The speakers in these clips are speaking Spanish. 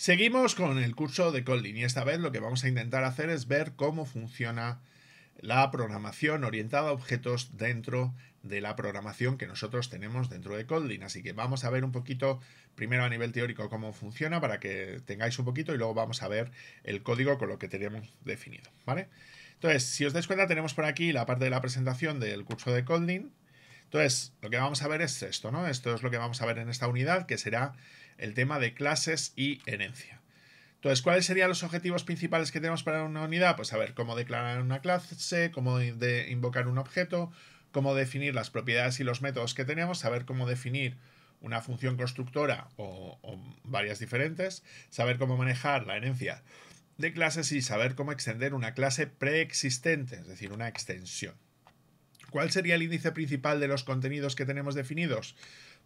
Seguimos con el curso de Kotlin y esta vez lo que vamos a intentar hacer es ver cómo funciona la programación orientada a objetos dentro de la programación que nosotros tenemos dentro de Kotlin. Así que vamos a ver un poquito, primero a nivel teórico, cómo funciona para que tengáis un poquito y luego vamos a ver el código con lo que tenemos definido. ¿vale? Entonces, si os dais cuenta, tenemos por aquí la parte de la presentación del curso de Kotlin. Entonces, lo que vamos a ver es esto, ¿no? Esto es lo que vamos a ver en esta unidad, que será el tema de clases y herencia. Entonces, ¿cuáles serían los objetivos principales que tenemos para una unidad? Pues saber cómo declarar una clase, cómo de invocar un objeto, cómo definir las propiedades y los métodos que tenemos, saber cómo definir una función constructora o varias diferentes, saber cómo manejar la herencia de clases y saber cómo extender una clase preexistente, es decir, una extensión. ¿Cuál sería el índice principal de los contenidos que tenemos definidos?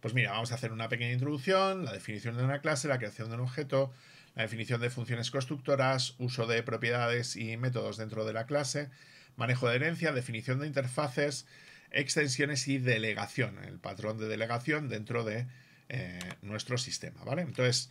Pues mira, vamos a hacer una pequeña introducción, la definición de una clase, la creación de un objeto, la definición de funciones constructoras, uso de propiedades y métodos dentro de la clase, manejo de herencia, definición de interfaces, extensiones y delegación, el patrón de delegación dentro de eh, nuestro sistema, ¿vale? Entonces,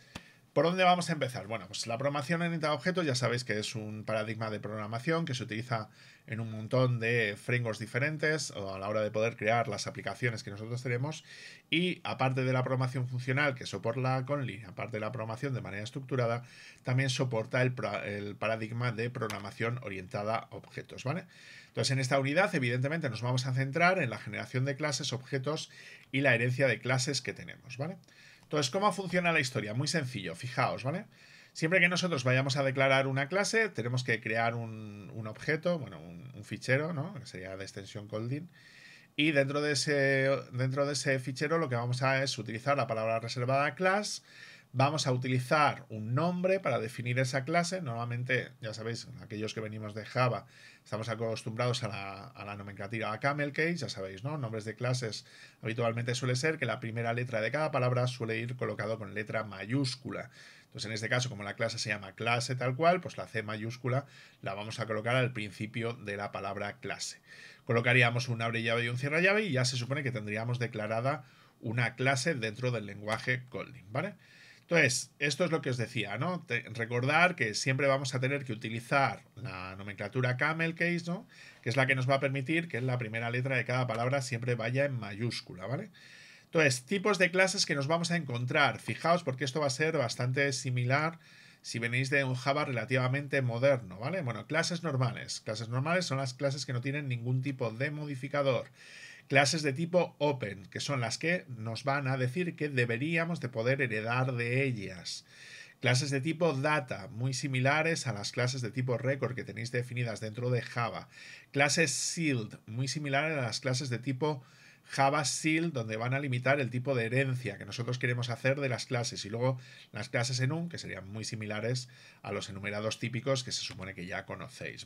¿por dónde vamos a empezar? Bueno, pues la programación en a objetos ya sabéis que es un paradigma de programación que se utiliza en un montón de frameworks diferentes a la hora de poder crear las aplicaciones que nosotros tenemos y aparte de la programación funcional que soporta Conly, aparte de la programación de manera estructurada, también soporta el, el paradigma de programación orientada a objetos, ¿vale? Entonces en esta unidad evidentemente nos vamos a centrar en la generación de clases, objetos y la herencia de clases que tenemos, ¿vale? Entonces, ¿cómo funciona la historia? Muy sencillo, fijaos, ¿vale? Siempre que nosotros vayamos a declarar una clase, tenemos que crear un, objeto, bueno, un, fichero, ¿no? Que sería de extensión colding. Y dentro de, ese, dentro de ese fichero lo que vamos a es utilizar la palabra reservada class Vamos a utilizar un nombre para definir esa clase. Normalmente, ya sabéis, aquellos que venimos de Java, estamos acostumbrados a la, nomenclatura camel case, ya sabéis, ¿no? Nombres de clases habitualmente suele ser que la primera letra de cada palabra suele ir colocado con letra mayúscula. Entonces, en este caso, como la clase se llama clase tal cual, pues la C mayúscula la vamos a colocar al principio de la palabra clase. Colocaríamos un abre llave y un cierra llave y ya se supone que tendríamos declarada una clase dentro del lenguaje Golding, ¿vale? Entonces, esto es lo que os decía, ¿no? recordar que siempre vamos a tener que utilizar la nomenclatura camel case, ¿no? Que es la que nos va a permitir que la primera letra de cada palabra siempre vaya en mayúscula, ¿vale? Entonces, tipos de clases que nos vamos a encontrar. Fijaos porque esto va a ser bastante similar si venís de un Java relativamente moderno, ¿vale? Bueno, clases normales. Clases normales son las clases que no tienen ningún tipo de modificador clases de tipo open, que son las que nos van a decir que deberíamos de poder heredar de ellas. Clases de tipo data, muy similares a las clases de tipo record que tenéis definidas dentro de Java. Clases sealed, muy similares a las clases de tipo Java Sealed, donde van a limitar el tipo de herencia que nosotros queremos hacer de las clases. Y luego las clases enum, que serían muy similares a los enumerados típicos que se supone que ya conocéis.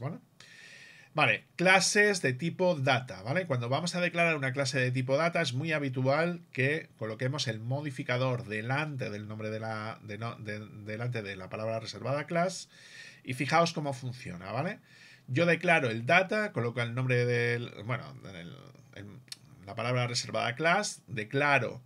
Vale, clases de tipo data, ¿vale? Cuando vamos a declarar una clase de tipo data es muy habitual que coloquemos el modificador delante del nombre de la, delante de la palabra reservada class y fijaos cómo funciona, ¿vale? Yo declaro el data, coloco el nombre del, bueno, la palabra reservada class, declaro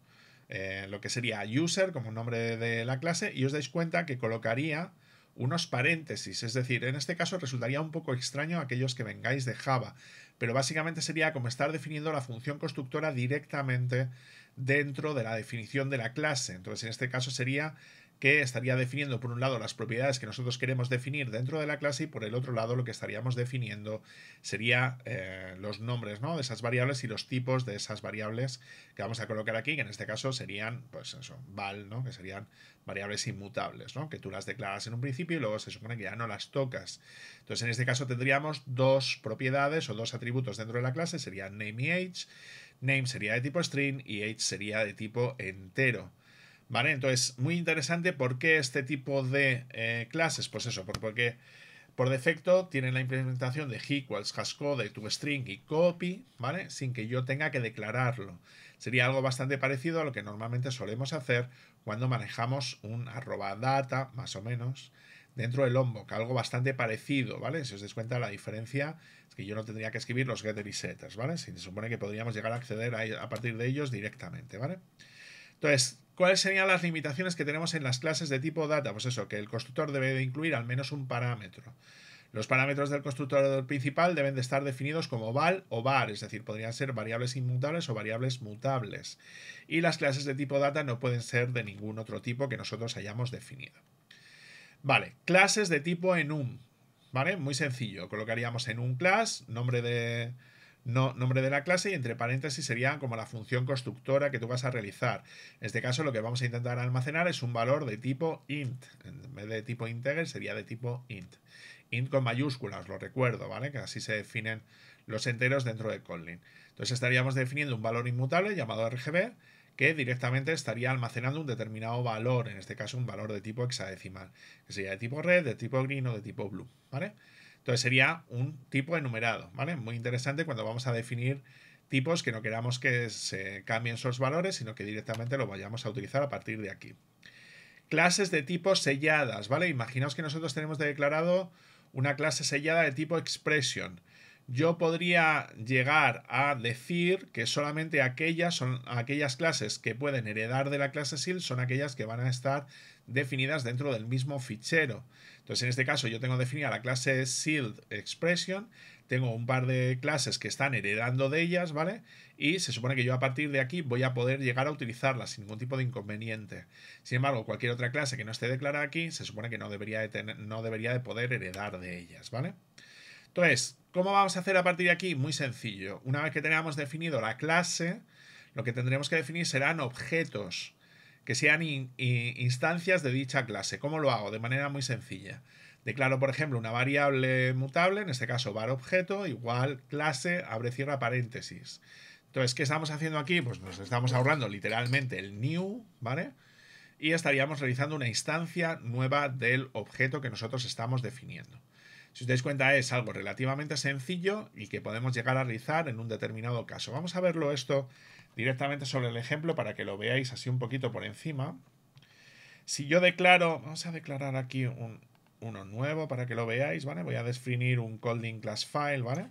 eh, lo que sería user como nombre de la clase y os dais cuenta que colocaría unos paréntesis. Es decir, en este caso resultaría un poco extraño aquellos que vengáis de Java, pero básicamente sería como estar definiendo la función constructora directamente dentro de la definición de la clase. Entonces, en este caso sería que estaría definiendo por un lado las propiedades que nosotros queremos definir dentro de la clase y por el otro lado lo que estaríamos definiendo sería eh, los nombres ¿no? de esas variables y los tipos de esas variables que vamos a colocar aquí, que en este caso serían, pues eso, val, ¿no? que serían variables inmutables, ¿no? que tú las declaras en un principio y luego se supone que ya no las tocas. Entonces en este caso tendríamos dos propiedades o dos atributos dentro de la clase, serían name y age. Name sería de tipo string y age sería de tipo entero. ¿Vale? Entonces, muy interesante por qué este tipo de eh, clases. Pues eso, porque por defecto tienen la implementación de equals hashcode, toString y copy, ¿vale? Sin que yo tenga que declararlo. Sería algo bastante parecido a lo que normalmente solemos hacer cuando manejamos un arroba data, más o menos, dentro del que Algo bastante parecido, ¿vale? Si os dais cuenta la diferencia, es que yo no tendría que escribir los getter y setters, ¿vale? Se supone que podríamos llegar a acceder a, a partir de ellos directamente, ¿vale? Entonces, ¿Cuáles serían las limitaciones que tenemos en las clases de tipo data? Pues eso, que el constructor debe de incluir al menos un parámetro. Los parámetros del constructor principal deben de estar definidos como val o var, es decir, podrían ser variables inmutables o variables mutables. Y las clases de tipo data no pueden ser de ningún otro tipo que nosotros hayamos definido. Vale, clases de tipo enum. ¿Vale? Muy sencillo. Colocaríamos enum class, nombre de, no, nombre de la clase y entre paréntesis sería como la función constructora que tú vas a realizar. En este caso lo que vamos a intentar almacenar es un valor de tipo int. En vez de tipo integer sería de tipo int. Int con mayúsculas, lo recuerdo, ¿vale? Que así se definen los enteros dentro de Kotlin. Entonces estaríamos definiendo un valor inmutable llamado RGB que directamente estaría almacenando un determinado valor, en este caso un valor de tipo hexadecimal, que sería de tipo red, de tipo green o de tipo blue, ¿vale? Entonces sería un tipo enumerado, ¿vale? Muy interesante cuando vamos a definir tipos que no queramos que se cambien sus valores, sino que directamente lo vayamos a utilizar a partir de aquí. Clases de tipo selladas, ¿vale? Imaginaos que nosotros tenemos declarado una clase sellada de tipo expression yo podría llegar a decir que solamente aquellas, son, aquellas clases que pueden heredar de la clase SIL son aquellas que van a estar definidas dentro del mismo fichero. Entonces, en este caso, yo tengo definida la clase SIL Expression, tengo un par de clases que están heredando de ellas, ¿vale? Y se supone que yo a partir de aquí voy a poder llegar a utilizarlas sin ningún tipo de inconveniente. Sin embargo, cualquier otra clase que no esté declarada aquí, se supone que no debería de, tener, no debería de poder heredar de ellas, ¿vale? vale entonces, ¿cómo vamos a hacer a partir de aquí? Muy sencillo. Una vez que tengamos definido la clase, lo que tendremos que definir serán objetos que sean instancias de dicha clase. ¿Cómo lo hago? De manera muy sencilla. Declaro, por ejemplo, una variable mutable, en este caso var objeto, igual clase, abre cierra paréntesis. Entonces, ¿qué estamos haciendo aquí? Pues nos estamos ahorrando literalmente el new, ¿vale? Y estaríamos realizando una instancia nueva del objeto que nosotros estamos definiendo. Si os dais cuenta, es algo relativamente sencillo y que podemos llegar a realizar en un determinado caso. Vamos a verlo esto directamente sobre el ejemplo para que lo veáis así un poquito por encima. Si yo declaro, vamos a declarar aquí uno nuevo para que lo veáis, ¿vale? Voy a definir un calling class file, ¿vale?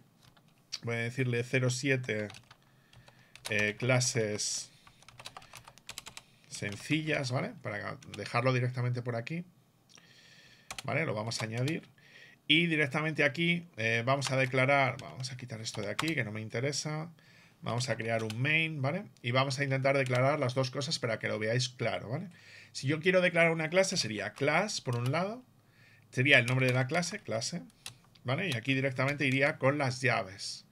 Voy a decirle 07 eh, clases sencillas, ¿vale? Para dejarlo directamente por aquí. ¿Vale? Lo vamos a añadir. Y directamente aquí eh, vamos a declarar, vamos a quitar esto de aquí que no me interesa. Vamos a crear un main, ¿vale? Y vamos a intentar declarar las dos cosas para que lo veáis claro, ¿vale? Si yo quiero declarar una clase sería class, por un lado, sería el nombre de la clase, clase, ¿vale? Y aquí directamente iría con las llaves.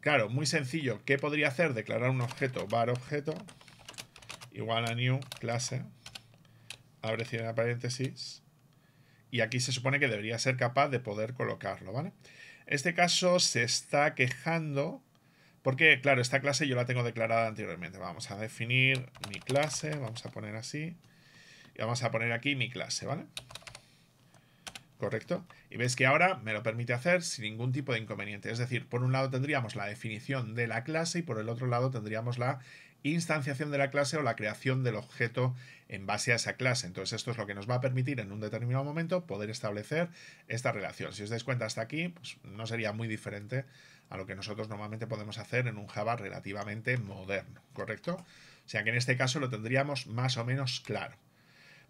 Claro, muy sencillo. ¿Qué podría hacer? Declarar un objeto, var objeto, igual a new clase, abre cierre paréntesis, y aquí se supone que debería ser capaz de poder colocarlo, ¿vale? Este caso se está quejando porque, claro, esta clase yo la tengo declarada anteriormente. Vamos a definir mi clase, vamos a poner así y vamos a poner aquí mi clase, ¿vale? vale ¿correcto? Y ves que ahora me lo permite hacer sin ningún tipo de inconveniente. Es decir, por un lado tendríamos la definición de la clase y por el otro lado tendríamos la instanciación de la clase o la creación del objeto en base a esa clase. Entonces esto es lo que nos va a permitir en un determinado momento poder establecer esta relación. Si os dais cuenta hasta aquí, pues no sería muy diferente a lo que nosotros normalmente podemos hacer en un Java relativamente moderno, ¿correcto? O sea que en este caso lo tendríamos más o menos claro.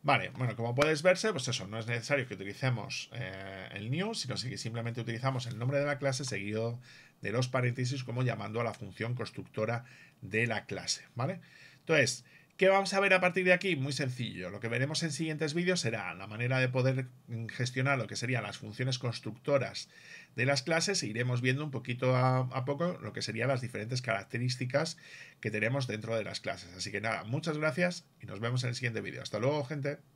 Vale, bueno, como puedes verse, pues eso, no es necesario que utilicemos eh, el new, sino que simplemente utilizamos el nombre de la clase seguido de los paréntesis como llamando a la función constructora de la clase, ¿vale? Entonces, ¿Qué vamos a ver a partir de aquí? Muy sencillo. Lo que veremos en siguientes vídeos será la manera de poder gestionar lo que serían las funciones constructoras de las clases e iremos viendo un poquito a, a poco lo que serían las diferentes características que tenemos dentro de las clases. Así que nada, muchas gracias y nos vemos en el siguiente vídeo. Hasta luego, gente.